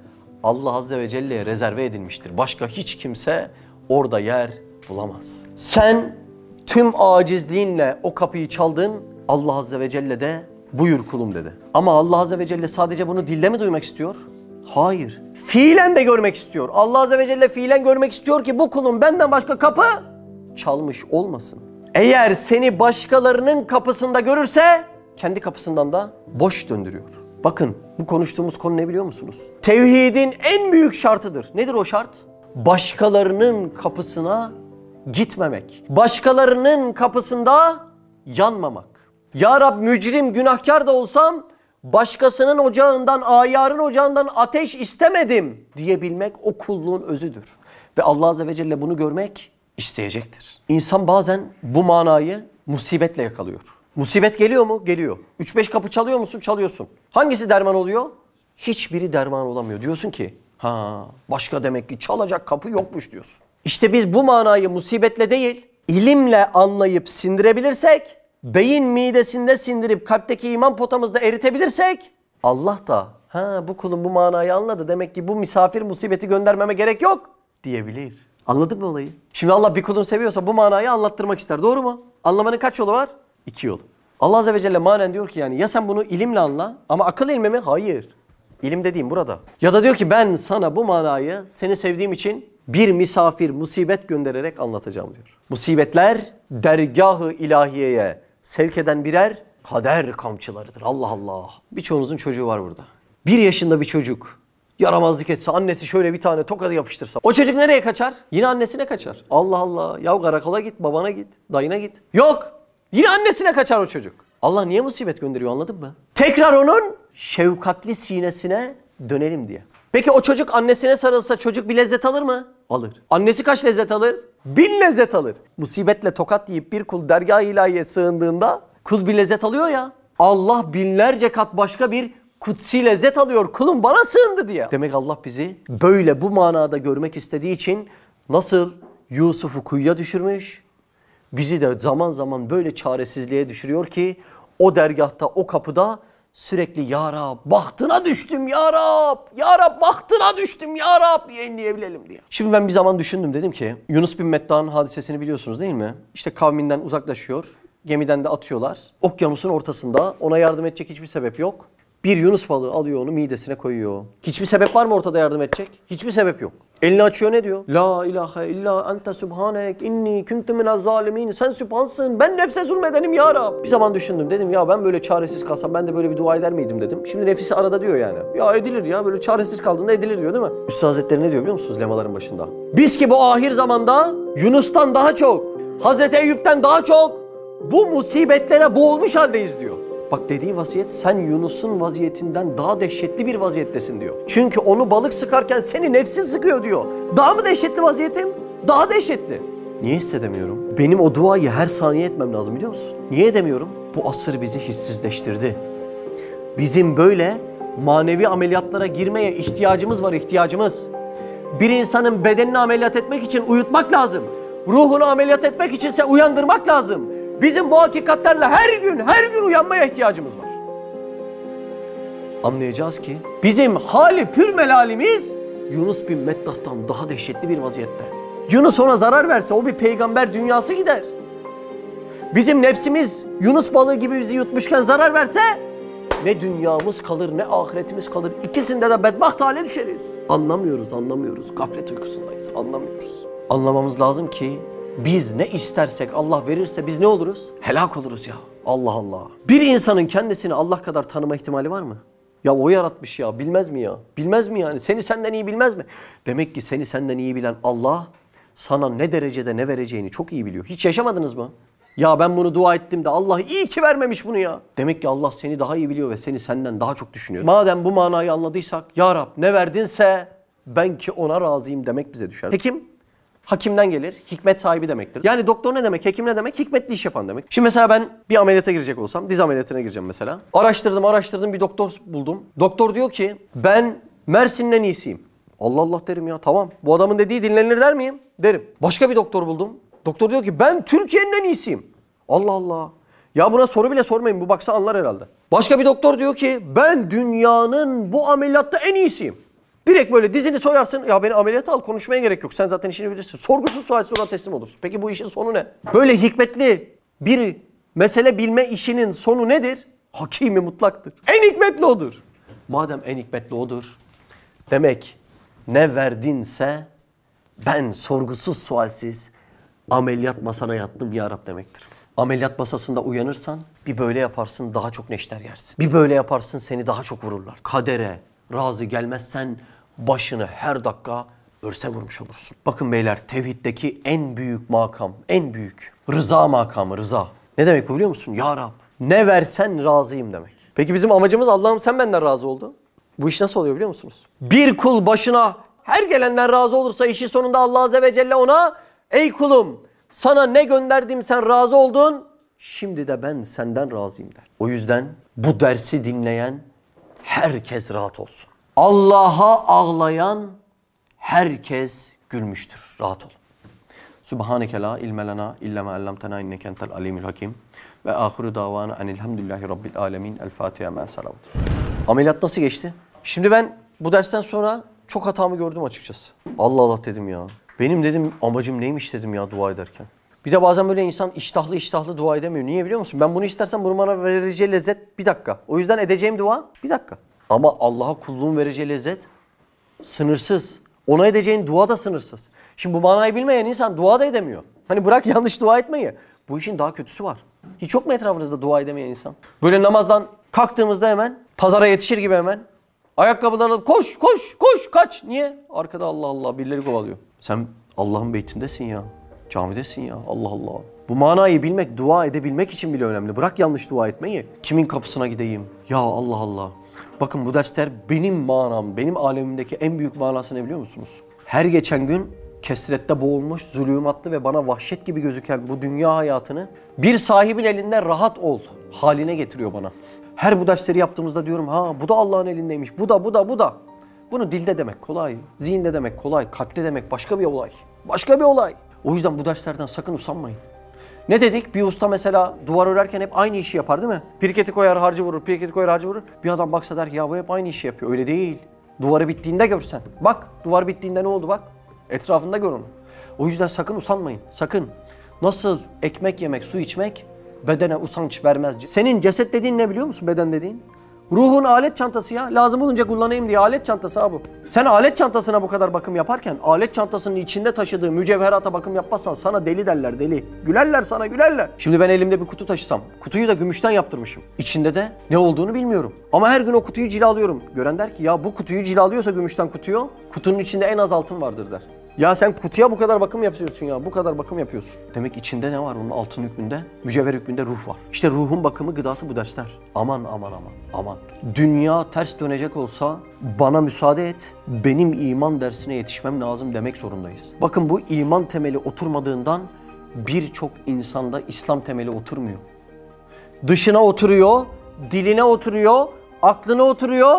Speaker 1: Allah Azze ve Celle'ye rezerve edilmiştir. Başka hiç kimse orada yer bulamaz. Sen tüm acizliğinle o kapıyı çaldın. Allah Azze ve Celle de Buyur kulum dedi. Ama Allah Azze ve Celle sadece bunu dilde mi duymak istiyor? Hayır. Fiilen de görmek istiyor. Allah Azze ve Celle fiilen görmek istiyor ki bu kulun benden başka kapı çalmış olmasın. Eğer seni başkalarının kapısında görürse kendi kapısından da boş döndürüyor. Bakın bu konuştuğumuz konu ne biliyor musunuz? Tevhidin en büyük şartıdır. Nedir o şart? Başkalarının kapısına gitmemek. Başkalarının kapısında yanmamak. Ya Rab mücrim günahkar da olsam başkasının ocağından, ayarın ocağından ateş istemedim diyebilmek o kulluğun özüdür. Ve Allah Azze ve Celle bunu görmek isteyecektir. İnsan bazen bu manayı musibetle yakalıyor. Musibet geliyor mu? Geliyor. 3-5 kapı çalıyor musun? Çalıyorsun. Hangisi derman oluyor? Hiçbiri derman olamıyor. Diyorsun ki ha başka demek ki çalacak kapı yokmuş diyorsun. İşte biz bu manayı musibetle değil ilimle anlayıp sindirebilirsek beyin midesinde sindirip kalpteki iman potamızda eritebilirsek Allah da ha bu kulun bu manayı anladı demek ki bu misafir musibeti göndermeme gerek yok diyebilir. Anladın mı olayı? Şimdi Allah bir kulunu seviyorsa bu manayı anlattırmak ister. Doğru mu? Anlamanın kaç yolu var? İki yolu. Allah Azze ve Celle manen diyor ki yani ya sen bunu ilimle anla ama akıl ilmi mi? Hayır. İlim dediğim burada. Ya da diyor ki ben sana bu manayı seni sevdiğim için bir misafir musibet göndererek anlatacağım diyor. Musibetler dergahı ilahiyeye sevk eden birer kader kamçılarıdır. Allah Allah. Birçoğunuzun çocuğu var burada. Bir yaşında bir çocuk yaramazlık etse, annesi şöyle bir tane tokadı yapıştırsa. O çocuk nereye kaçar? Yine annesine kaçar. Allah Allah. Ya karakola git, babana git, dayına git. Yok. Yine annesine kaçar o çocuk. Allah niye musibet gönderiyor anladın mı? Tekrar onun şefkatli sinesine dönelim diye. Peki o çocuk annesine sarılsa çocuk bir lezzet alır mı? Alır. Annesi kaç lezzet alır? bin lezzet alır. Musibetle tokat yiyip bir kul dergah ilahiye sığındığında kul bir lezzet alıyor ya. Allah binlerce kat başka bir kutsi lezzet alıyor kulum bana sığındı diye. Demek Allah bizi böyle bu manada görmek istediği için nasıl Yusuf'u kuyuya düşürmüş, bizi de zaman zaman böyle çaresizliğe düşürüyor ki o dergahta, o kapıda sürekli Ya Rab bahtına düştüm Ya Rab, Ya Rab bahtına düştüm Ya Rab diye inleyebilelim diye. Şimdi ben bir zaman düşündüm dedim ki Yunus bin Mettah'ın hadisesini biliyorsunuz değil mi? İşte kavminden uzaklaşıyor, gemiden de atıyorlar. Okyanusun ortasında ona yardım edecek hiçbir sebep yok. Bir yunus balığı alıyor onu midesine koyuyor. Hiçbir sebep var mı ortada yardım edecek? Hiçbir sebep yok. Elini açıyor ne diyor? La ilahe illa ente subhanek inni kuntu minez zalimin. Sen sübhansın. Ben nefse zulmedenim ya Rab. Bir zaman düşündüm. Dedim ya ben böyle çaresiz kalsam ben de böyle bir dua eder miydim dedim. Şimdi nefisi arada diyor yani. Ya edilir ya böyle çaresiz kaldığında edilir diyor değil mi? Üstad Hazretleri ne diyor biliyor musunuz lemaların başında? Biz ki bu ahir zamanda Yunus'tan daha çok, Hazreti Eyüp'ten daha çok bu musibetlere boğulmuş haldeyiz diyor. Bak dediği vaziyet sen Yunus'un vaziyetinden daha dehşetli bir vaziyettesin diyor. Çünkü onu balık sıkarken seni nefsin sıkıyor diyor. Daha mı dehşetli vaziyetim? Daha dehşetli. Niye hissedemiyorum? Benim o duayı her saniye etmem lazım biliyor musun? Niye edemiyorum? Bu asır bizi hissizleştirdi. Bizim böyle manevi ameliyatlara girmeye ihtiyacımız var ihtiyacımız. Bir insanın bedenini ameliyat etmek için uyutmak lazım. Ruhunu ameliyat etmek içinse uyandırmak lazım. Bizim bu hakikatlerle her gün, her gün uyanmaya ihtiyacımız var. Anlayacağız ki bizim hali pür melalimiz Yunus bin Meddah'tan daha dehşetli bir vaziyette. Yunus ona zarar verse o bir peygamber dünyası gider. Bizim nefsimiz Yunus balığı gibi bizi yutmuşken zarar verse ne dünyamız kalır ne ahiretimiz kalır. İkisinde de bedbaht hale düşeriz. Anlamıyoruz, anlamıyoruz. Gaflet uykusundayız, anlamıyoruz. Anlamamız lazım ki biz ne istersek Allah verirse biz ne oluruz? Helak oluruz ya. Allah Allah. Bir insanın kendisini Allah kadar tanıma ihtimali var mı? Ya o yaratmış ya bilmez mi ya? Bilmez mi yani? Seni senden iyi bilmez mi? Demek ki seni senden iyi bilen Allah sana ne derecede ne vereceğini çok iyi biliyor. Hiç yaşamadınız mı? Ya ben bunu dua ettim de Allah iyi ki vermemiş bunu ya. Demek ki Allah seni daha iyi biliyor ve seni senden daha çok düşünüyor. Madem bu manayı anladıysak Ya Rab ne verdinse ben ki ona razıyım demek bize düşer. Hekim Hakimden gelir. Hikmet sahibi demektir. Yani doktor ne demek? Hekim ne demek? Hikmetli iş yapan demek. Şimdi mesela ben bir ameliyata girecek olsam, diz ameliyatına gireceğim mesela. Araştırdım, araştırdım bir doktor buldum. Doktor diyor ki ben Mersin'in en iyisiyim. Allah Allah derim ya tamam. Bu adamın dediği dinlenir der miyim? Derim. Başka bir doktor buldum. Doktor diyor ki ben Türkiye'nin en iyisiyim. Allah Allah. Ya buna soru bile sormayın. Bu baksa anlar herhalde. Başka bir doktor diyor ki ben dünyanın bu ameliyatta en iyisiyim. Direkt böyle dizini soyarsın. Ya beni ameliyata al konuşmaya gerek yok. Sen zaten işini bilirsin. Sorgusuz sualsiz ona teslim olursun. Peki bu işin sonu ne? Böyle hikmetli bir mesele bilme işinin sonu nedir? Hakimi mutlaktır. En hikmetli odur. Madem en hikmetli odur. Demek ne verdinse ben sorgusuz sualsiz ameliyat masana yattım ya Rab demektir. Ameliyat masasında uyanırsan bir böyle yaparsın daha çok neşter yersin. Bir böyle yaparsın seni daha çok vururlar. Kadere razı gelmezsen başını her dakika örse vurmuş olursun. Bakın beyler tevhiddeki en büyük makam, en büyük rıza makamı, rıza. Ne demek bu biliyor musun? Ya Rab ne versen razıyım demek. Peki bizim amacımız Allah'ım sen benden razı oldun. Bu iş nasıl oluyor biliyor musunuz? Bir kul başına her gelenden razı olursa işi sonunda Allah Azze ve Celle ona ey kulum sana ne gönderdim sen razı oldun şimdi de ben senden razıyım der. O yüzden bu dersi dinleyen herkes rahat olsun. Allah'a ağlayan herkes gülmüştür. Rahat ol. Subhaneke la ilme lena illa ma allamtena inneke entel alimul hakim. Ve ahiru davana enilhamdülillahi rabbil alemin. El Fatiha ma salavat. Ameliyat nasıl geçti? Şimdi ben bu dersten sonra çok hatamı gördüm açıkçası. Allah Allah dedim ya. Benim dedim amacım neymiş dedim ya dua ederken. Bir de bazen böyle insan iştahlı iştahlı dua edemiyor. Niye biliyor musun? Ben bunu istersen bunu bana vereceği lezzet bir dakika. O yüzden edeceğim dua bir dakika. Ama Allah'a kulluğun vereceği lezzet sınırsız. Ona edeceğin dua da sınırsız. Şimdi bu manayı bilmeyen insan dua da edemiyor. Hani bırak *laughs* yanlış dua etmeyi. Bu işin daha kötüsü var. Hiç yok mu etrafınızda dua edemeyen insan? Böyle namazdan kalktığımızda hemen pazara yetişir gibi hemen Ayakkabıları alıp koş koş koş kaç. Niye? Arkada Allah Allah birileri kovalıyor. Sen Allah'ın beytindesin ya. Camidesin ya. Allah Allah. Bu manayı bilmek, dua edebilmek için bile önemli. Bırak yanlış dua etmeyi. Kimin kapısına gideyim? Ya Allah Allah. Bakın bu dersler benim manam, benim alemimdeki en büyük manasını biliyor musunuz? Her geçen gün kesrette boğulmuş, zulümatlı ve bana vahşet gibi gözüken bu dünya hayatını bir sahibin elinden rahat ol haline getiriyor bana. Her bu dersleri yaptığımızda diyorum ha bu da Allah'ın elindeymiş, bu da bu da bu da. Bunu dilde demek kolay, zihinde demek kolay, kalpte demek başka bir olay. Başka bir olay. O yüzden bu derslerden sakın usanmayın. Ne dedik? Bir usta mesela duvar örerken hep aynı işi yapar değil mi? Pirketi koyar harcı vurur, pirketi koyar harcı vurur. Bir adam baksa der ki ya bu hep aynı işi yapıyor. Öyle değil. Duvarı bittiğinde görsen. Bak duvar bittiğinde ne oldu bak. Etrafında gör onu. O yüzden sakın usanmayın. Sakın. Nasıl ekmek yemek, su içmek bedene usanç vermez. Senin ceset dediğin ne biliyor musun beden dediğin? Ruhun alet çantası ya. Lazım olunca kullanayım diye alet çantası ha bu. Sen alet çantasına bu kadar bakım yaparken alet çantasının içinde taşıdığı mücevherata bakım yapmazsan sana deli derler deli. Gülerler sana gülerler. Şimdi ben elimde bir kutu taşısam. Kutuyu da gümüşten yaptırmışım. İçinde de ne olduğunu bilmiyorum. Ama her gün o kutuyu cilalıyorum. Gören der ki ya bu kutuyu cilalıyorsa gümüşten kutuyu kutunun içinde en az altın vardır der. Ya sen kutuya bu kadar bakım yapıyorsun ya. Bu kadar bakım yapıyorsun. Demek içinde ne var Onun altın hükmünde? Mücevher hükmünde ruh var. İşte ruhun bakımı gıdası bu dersler. Aman aman aman aman. Dünya ters dönecek olsa bana müsaade et. Benim iman dersine yetişmem lazım demek zorundayız. Bakın bu iman temeli oturmadığından birçok insanda İslam temeli oturmuyor. Dışına oturuyor, diline oturuyor, aklına oturuyor,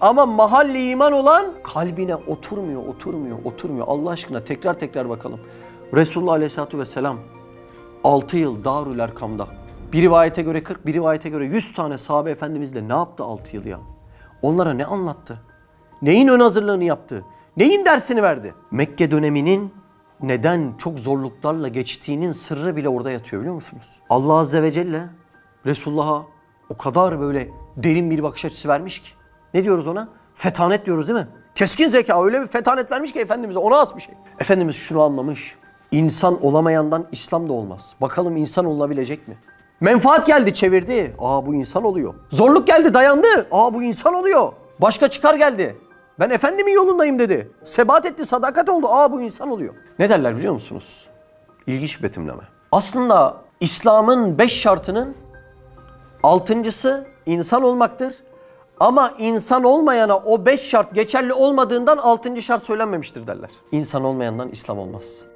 Speaker 1: ama mahalli iman olan kalbine oturmuyor, oturmuyor, oturmuyor. Allah aşkına tekrar tekrar bakalım. Resulullah Aleyhisselatü Vesselam 6 yıl Darül Erkam'da bir rivayete göre 40, bir rivayete göre 100 tane sahabe efendimizle ne yaptı 6 yıl ya? Onlara ne anlattı? Neyin ön hazırlığını yaptı? Neyin dersini verdi? Mekke döneminin neden çok zorluklarla geçtiğinin sırrı bile orada yatıyor biliyor musunuz? Allah Azze ve Celle Resulullah'a o kadar böyle derin bir bakış açısı vermiş ki ne diyoruz ona? Fetanet diyoruz değil mi? Keskin zeka öyle bir fetanet vermiş ki Efendimiz'e ona az bir şey. Efendimiz şunu anlamış. İnsan olamayandan İslam da olmaz. Bakalım insan olabilecek mi? Menfaat geldi çevirdi. Aa bu insan oluyor. Zorluk geldi dayandı. Aa bu insan oluyor. Başka çıkar geldi. Ben efendimin yolundayım dedi. Sebat etti, sadakat oldu. Aa bu insan oluyor. Ne derler biliyor musunuz? İlginç bir betimleme. Aslında İslam'ın beş şartının altıncısı insan olmaktır. Ama insan olmayana o beş şart geçerli olmadığından altıncı şart söylenmemiştir derler. İnsan olmayandan İslam olmaz.